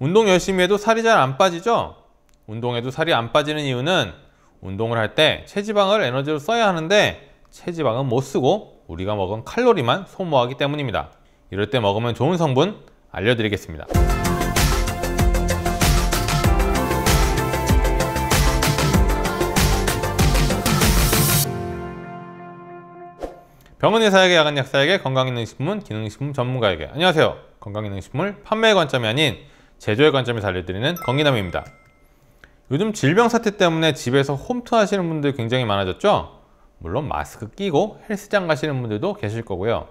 운동 열심히 해도 살이 잘 안 빠지죠? 운동해도 살이 안 빠지는 이유는 운동을 할 때 체지방을 에너지로 써야 하는데 체지방은 못 쓰고 우리가 먹은 칼로리만 소모하기 때문입니다. 이럴 때 먹으면 좋은 성분 알려드리겠습니다. 병원의사에게 야간약사에게 건강기능식품은 기능식품 전문가에게 안녕하세요 건강기능식품을 판매의 관점이 아닌 제조의 관점에서 알려드리는 건기남입니다. 요즘 질병 사태 때문에 집에서 홈트 하시는 분들 굉장히 많아졌죠? 물론 마스크 끼고 헬스장 가시는 분들도 계실 거고요.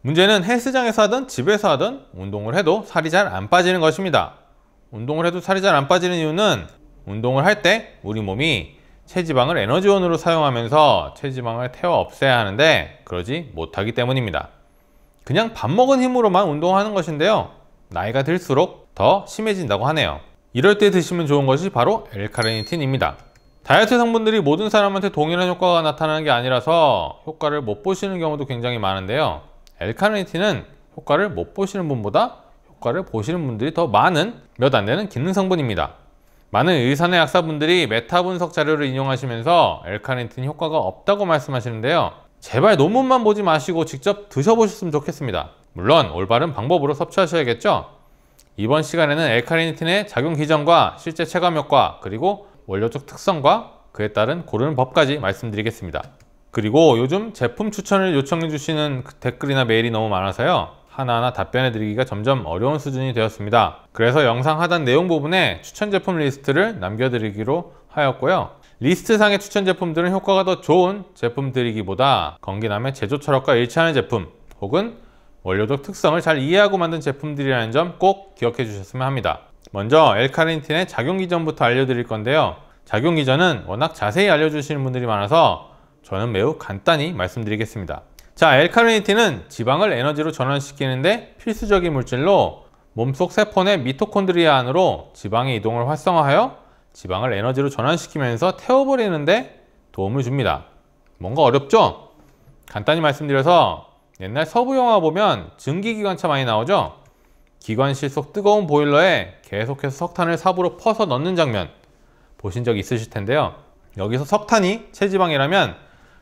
문제는 헬스장에서 하든 집에서 하든 운동을 해도 살이 잘 안 빠지는 것입니다. 운동을 해도 살이 잘 안 빠지는 이유는 운동을 할 때 우리 몸이 체지방을 에너지원으로 사용하면서 체지방을 태워 없애야 하는데 그러지 못하기 때문입니다. 그냥 밥 먹은 힘으로만 운동하는 것인데요. 나이가 들수록 더 심해진다고 하네요. 이럴 때 드시면 좋은 것이 바로 엘카레니틴입니다. 다이어트 성분들이 모든 사람한테 동일한 효과가 나타나는 게 아니라서 효과를 못 보시는 경우도 굉장히 많은데요. 엘카레니틴은 효과를 못 보시는 분보다 효과를 보시는 분들이 더 많은 몇 안 되는 기능 성분입니다. 많은 의사나 약사분들이 메타 분석 자료를 인용하시면서 엘카레니틴 효과가 없다고 말씀하시는데요. 제발 논문만 보지 마시고 직접 드셔보셨으면 좋겠습니다. 물론 올바른 방법으로 섭취하셔야겠죠? 이번 시간에는 엘카리니틴의 작용 기전과 실제 체감 효과 그리고 원료적 특성과 그에 따른 고르는 법까지 말씀드리겠습니다. 그리고 요즘 제품 추천을 요청해 주시는 그 댓글이나 메일이 너무 많아서요. 하나하나 답변해 드리기가 점점 어려운 수준이 되었습니다. 그래서 영상 하단 내용 부분에 추천 제품 리스트를 남겨드리기로 하였고요. 리스트상의 추천 제품들은 효과가 더 좋은 제품들이기보다 건기남의 제조 철학과 일치하는 제품 혹은 원료적 특성을 잘 이해하고 만든 제품들이라는 점 꼭 기억해 주셨으면 합니다. 먼저 엘카린틴의 작용기 전부터 알려드릴 건데요. 작용기 전은 워낙 자세히 알려주시는 분들이 많아서 저는 매우 간단히 말씀드리겠습니다. 자, 엘카린틴은 지방을 에너지로 전환시키는데 필수적인 물질로 몸속 세포 내 미토콘드리아 안으로 지방의 이동을 활성화하여 지방을 에너지로 전환시키면서 태워버리는데 도움을 줍니다. 뭔가 어렵죠? 간단히 말씀드려서 옛날 서부 영화 보면 증기기관차 많이 나오죠? 기관실 속 뜨거운 보일러에 계속해서 석탄을 삽으로 퍼서 넣는 장면 보신 적 있으실 텐데요. 여기서 석탄이 체지방이라면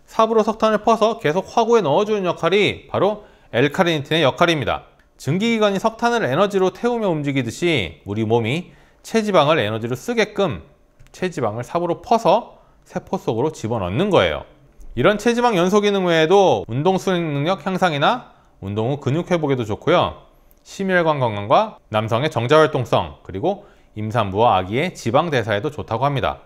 삽으로 석탄을 퍼서 계속 화구에 넣어주는 역할이 바로 엘카리니틴의 역할입니다. 증기기관이 석탄을 에너지로 태우며 움직이듯이 우리 몸이 체지방을 에너지로 쓰게끔 체지방을 삽으로 퍼서 세포 속으로 집어넣는 거예요. 이런 체지방 연소 기능 외에도 운동 수행 능력 향상이나 운동 후 근육 회복에도 좋고요. 심혈관 건강과 남성의 정자 활동성 그리고 임산부와 아기의 지방 대사에도 좋다고 합니다.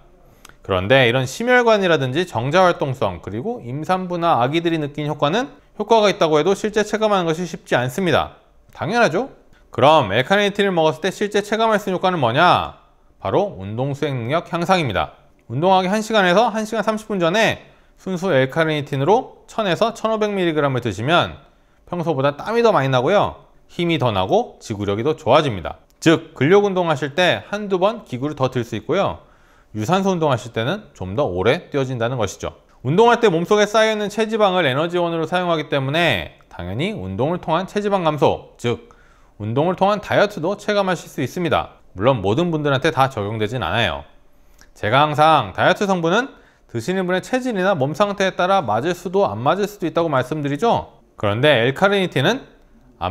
그런데 이런 심혈관이라든지 정자 활동성 그리고 임산부나 아기들이 느낀 효과는 효과가 있다고 해도 실제 체감하는 것이 쉽지 않습니다. 당연하죠? 그럼 엘카네이틴을 먹었을 때 실제 체감할 수 있는 효과는 뭐냐? 바로 운동 수행 능력 향상입니다. 운동하기 1시간에서 1시간 30분 전에 순수 엘카르니틴으로 1000에서 1500mg을 드시면 평소보다 땀이 더 많이 나고요. 힘이 더 나고 지구력이 더 좋아집니다. 즉 근력 운동하실 때 한두 번 기구를 더 들 수 있고요. 유산소 운동하실 때는 좀 더 오래 뛰어진다는 것이죠. 운동할 때 몸속에 쌓여있는 체지방을 에너지원으로 사용하기 때문에 당연히 운동을 통한 체지방 감소, 즉 운동을 통한 다이어트도 체감하실 수 있습니다. 물론 모든 분들한테 다 적용되진 않아요. 제가 항상 다이어트 성분은 드시는 분의 체질이나 몸 상태에 따라 맞을 수도 안 맞을 수도 있다고 말씀드리죠 그런데 엘카르니틴은안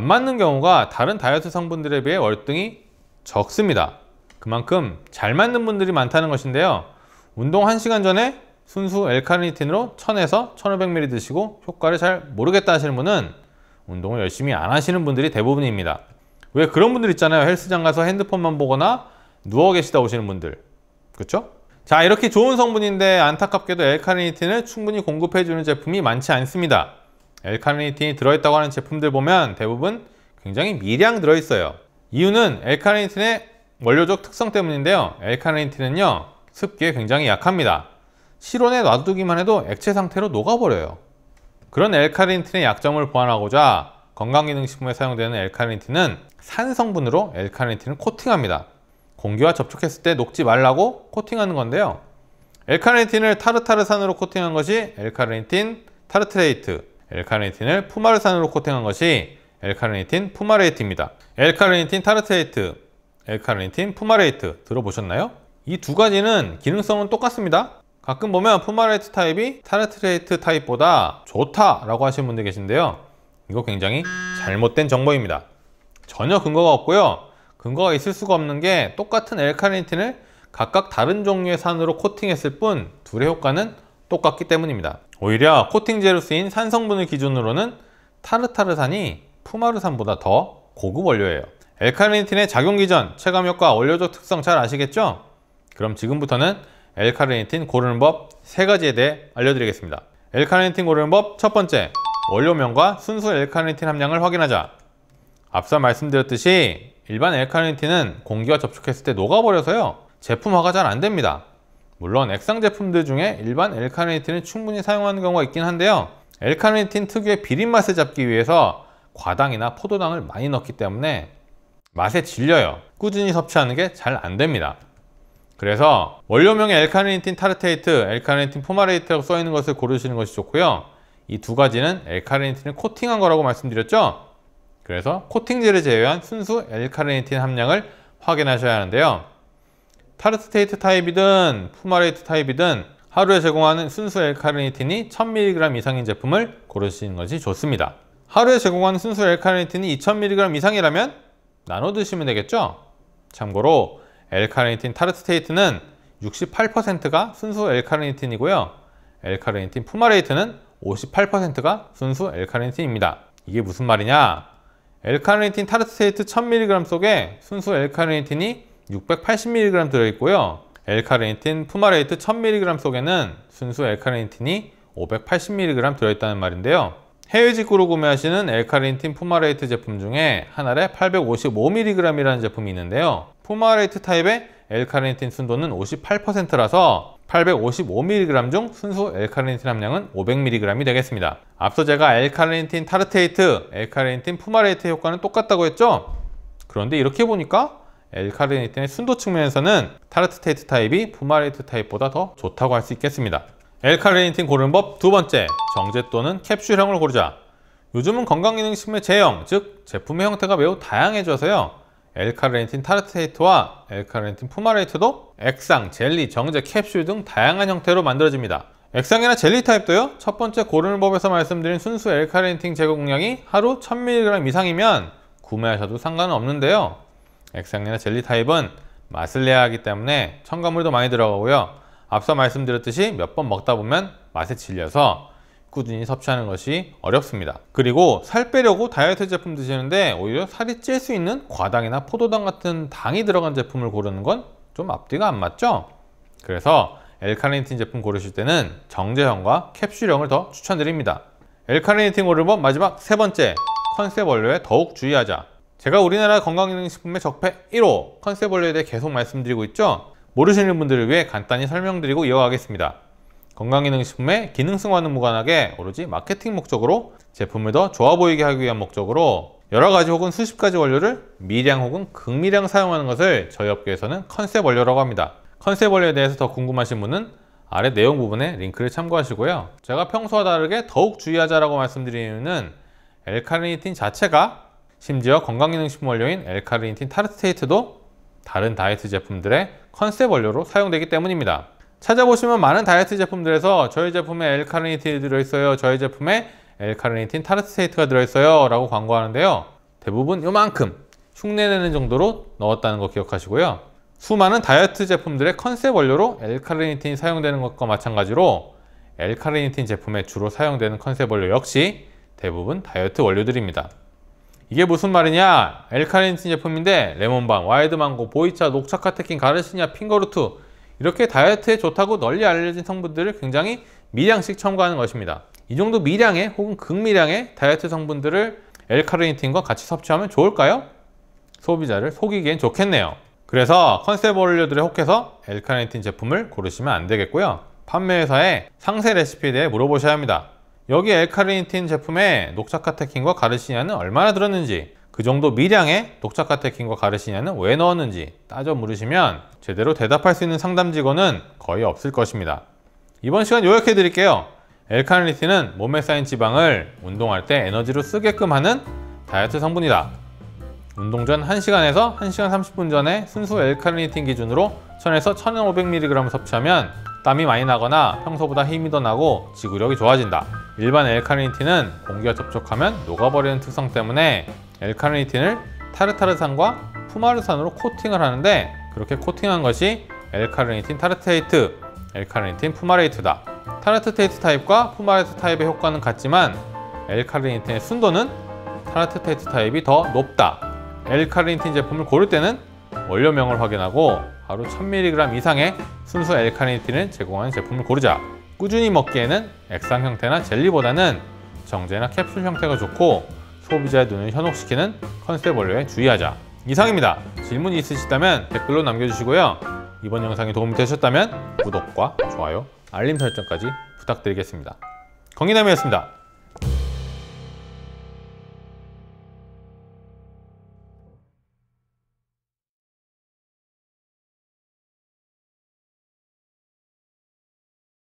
맞는 경우가 다른 다이어트 성분들에 비해 월등히 적습니다 그만큼 잘 맞는 분들이 많다는 것인데요 운동 1시간 전에 순수 엘카르니틴으로 1000에서 1500ml 드시고 효과를 잘 모르겠다 하시는 분은 운동을 열심히 안 하시는 분들이 대부분입니다 왜 그런 분들 있잖아요 헬스장 가서 핸드폰만 보거나 누워 계시다 오시는 분들 그렇죠? 자 이렇게 좋은 성분인데 안타깝게도 엘카리니틴을 충분히 공급해주는 제품이 많지 않습니다 엘카리니틴이 들어있다고 하는 제품들 보면 대부분 굉장히 미량 들어있어요 이유는 엘카리니틴의 원료적 특성 때문인데요 엘카리니틴은요 습기에 굉장히 약합니다 실온에 놔두기만 해도 액체 상태로 녹아버려요 그런 엘카리니틴의 약점을 보완하고자 건강기능식품에 사용되는 엘카리니틴은 산 성분으로 엘카리니틴을 코팅합니다 공기와 접촉했을 때 녹지 말라고 코팅하는 건데요. 엘카르니틴을 타르타르산으로 코팅한 것이 엘카르니틴 타르트레이트, 엘카르니틴을 푸마르산으로 코팅한 것이 엘카르니틴 푸마레이트입니다. 엘카르니틴 타르트레이트, 엘카르니틴 푸마레이트 들어보셨나요? 이 두 가지는 기능성은 똑같습니다. 가끔 보면 푸마레이트 타입이 타르트레이트 타입보다 좋다라고 하시는 분들 계신데요. 이거 굉장히 잘못된 정보입니다. 전혀 근거가 없고요. 근거가 있을 수가 없는 게 똑같은 엘카리니틴을 각각 다른 종류의 산으로 코팅했을 뿐 둘의 효과는 똑같기 때문입니다. 오히려 코팅제로 쓰인 산 성분을 기준으로는 타르타르산이 푸마르산보다 더 고급 원료예요. 엘카리니틴의 작용기 전 체감효과 원료적 특성 잘 아시겠죠? 그럼 지금부터는 엘카리니틴 고르는 법 세가지에 대해 알려드리겠습니다. 엘카리니틴 고르는 법 첫 번째, 원료명과 순수 엘카리니틴 함량을 확인하자. 앞서 말씀드렸듯이 일반 엘카리니티는 공기와 접촉했을 때 녹아버려서요 제품화가 잘 안됩니다 물론 액상 제품들 중에 일반 엘카리니티는 충분히 사용하는 경우가 있긴 한데요 엘카리니틴 특유의 비린 맛을 잡기 위해서 과당이나 포도당을 많이 넣기 때문에 맛에 질려요 꾸준히 섭취하는 게 잘 안됩니다 그래서 원료명에 엘카리니틴 타르테이트, 엘카리니틴 포마레이트라고 써있는 것을 고르시는 것이 좋고요 이 두 가지는 엘카리니틴을 코팅한 거라고 말씀드렸죠 그래서 코팅제를 제외한 순수 엘카르니틴 함량을 확인하셔야 하는데요. 타르트테이트 타입이든 푸마레이트 타입이든 하루에 제공하는 순수 엘카르니틴이 1000mg 이상인 제품을 고르시는 것이 좋습니다. 하루에 제공하는 순수 엘카르니틴이 2000mg 이상이라면 나눠 드시면 되겠죠? 참고로 엘카르니틴 타르트테이트는 68%가 순수 엘카르니틴이고요. 엘카르니틴 푸마레이트는 58%가 순수 엘카르니틴입니다. 이게 무슨 말이냐? 엘카르니틴 타르트세이트 1000mg 속에 순수 엘카르니틴이 680mg 들어있고요. 엘카르니틴 푸마레이트 1000mg 속에는 순수 엘카르니틴이 580mg 들어있다는 말인데요. 해외 직구로 구매하시는 엘카르니틴 푸마레이트 제품 중에 한 알에 855mg이라는 제품이 있는데요. 푸마레이트 타입의 엘카르니틴 순도는 58%라서 855mg 중 순수 엘카르니틴 함량은 500mg이 되겠습니다. 앞서 제가 엘카르니틴 타르테이트, 엘카르니틴 푸마레이트 효과는 똑같다고 했죠? 그런데 이렇게 보니까 엘카르니틴의 순도 측면에서는 타르테이트 타입이 푸마레이트 타입보다 더 좋다고 할 수 있겠습니다. 엘카르니틴 고른 법두 번째, 정제 또는 캡슐형을 고르자. 요즘은 건강기능식품의 제형, 즉 제품의 형태가 매우 다양해져서요. 엘카르네틴 타르트헤이트와 엘카르네틴 푸마레이트도 액상, 젤리, 정제, 캡슐 등 다양한 형태로 만들어집니다. 액상이나 젤리 타입도요. 첫 번째 고르는 법에서 말씀드린 순수 엘카르네틴 제거 공량이 하루 1000mg 이상이면 구매하셔도 상관은 없는데요. 액상이나 젤리 타입은 맛을 내야 하기 때문에 첨가물도 많이 들어가고요. 앞서 말씀드렸듯이 몇 번 먹다 보면 맛에 질려서 꾸준히 섭취하는 것이 어렵습니다. 그리고 살 빼려고 다이어트 제품 드시는데 오히려 살이 찔 수 있는 과당이나 포도당 같은 당이 들어간 제품을 고르는 건 좀 앞뒤가 안 맞죠? 그래서 엘카르니틴 제품 고르실 때는 정제형과 캡슐형을 더 추천드립니다. 엘카르니틴 고르법 마지막 세 번째, 컨셉 원료에 더욱 주의하자. 제가 우리나라 건강기능식품의 적폐 1호 컨셉 원료에 대해 계속 말씀드리고 있죠? 모르시는 분들을 위해 간단히 설명드리고 이어가겠습니다. 건강기능식품의 기능성과는 무관하게 오로지 마케팅 목적으로 제품을 더 좋아 보이게 하기 위한 목적으로 여러 가지 혹은 수십 가지 원료를 미량 혹은 극미량 사용하는 것을 저희 업계에서는 컨셉 원료라고 합니다. 컨셉 원료에 대해서 더 궁금하신 분은 아래 내용 부분에 링크를 참고하시고요. 제가 평소와 다르게 더욱 주의하자라고 말씀드리는 이유는 엘카르니틴 자체가 심지어 건강기능식품 원료인 엘카르니틴타르트테이트도 다른 다이어트 제품들의 컨셉 원료로 사용되기 때문입니다. 찾아보시면 많은 다이어트 제품들에서 저희 제품에 엘카르니틴이 들어있어요 저희 제품에 엘카르니틴 타르트세이트가 들어있어요 라고 광고하는데요 대부분 요만큼 흉내내는 정도로 넣었다는 거 기억하시고요 수많은 다이어트 제품들의 컨셉 원료로 엘카르니틴이 사용되는 것과 마찬가지로 엘카르니틴 제품에 주로 사용되는 컨셉 원료 역시 대부분 다이어트 원료들입니다 이게 무슨 말이냐 엘카르니틴 제품인데 레몬밤, 와이드망고, 보이차, 녹차 카테킨, 가르시냐, 핑거루트 이렇게 다이어트에 좋다고 널리 알려진 성분들을 굉장히 미량씩 첨가하는 것입니다. 이 정도 미량의 혹은 극미량의 다이어트 성분들을 엘카르니틴과 같이 섭취하면 좋을까요? 소비자를 속이기엔 좋겠네요. 그래서 컨셉 원료들에 혹해서 엘카르니틴 제품을 고르시면 안 되겠고요. 판매회사에 상세 레시피에 대해 물어보셔야 합니다. 여기 엘카르니틴 제품에 녹차 카테킨과 가르시니아는 얼마나 들었는지 그 정도 미량의 독차 카테킨과 가르시냐는 왜 넣었는지 따져 물으시면 제대로 대답할 수 있는 상담 직원은 거의 없을 것입니다. 이번 시간 요약해 드릴게요. 엘카르니틴은 몸에 쌓인 지방을 운동할 때 에너지로 쓰게끔 하는 다이어트 성분이다. 운동 전 1시간에서 1시간 30분 전에 순수 엘카르니틴 기준으로 1000에서 1500mg 섭취하면 땀이 많이 나거나 평소보다 힘이 더 나고 지구력이 좋아진다. 일반 엘카리니틴은 공기와 접촉하면 녹아버리는 특성 때문에 엘카리니틴을 타르타르산과 푸마르산으로 코팅을 하는데 그렇게 코팅한 것이 엘카리니틴 타르테이트, 엘카리니틴 푸마레이트다. 타르테이트 타입과 푸마레이트 타입의 효과는 같지만 엘카리니틴의 순도는 타르테이트 타입이 더 높다. 엘카리니틴 제품을 고를 때는 원료명을 확인하고 하루 1000mg 이상의 순수 엘카리니틴을 제공하는 제품을 고르자 꾸준히 먹기에는 액상 형태나 젤리보다는 정제나 캡슐 형태가 좋고 소비자의 눈을 현혹시키는 컨셉 원료에 주의하자 이상입니다 질문이 있으시다면 댓글로 남겨주시고요 이번 영상이 도움이 되셨다면 구독과 좋아요 알림 설정까지 부탁드리겠습니다 건기남이었습니다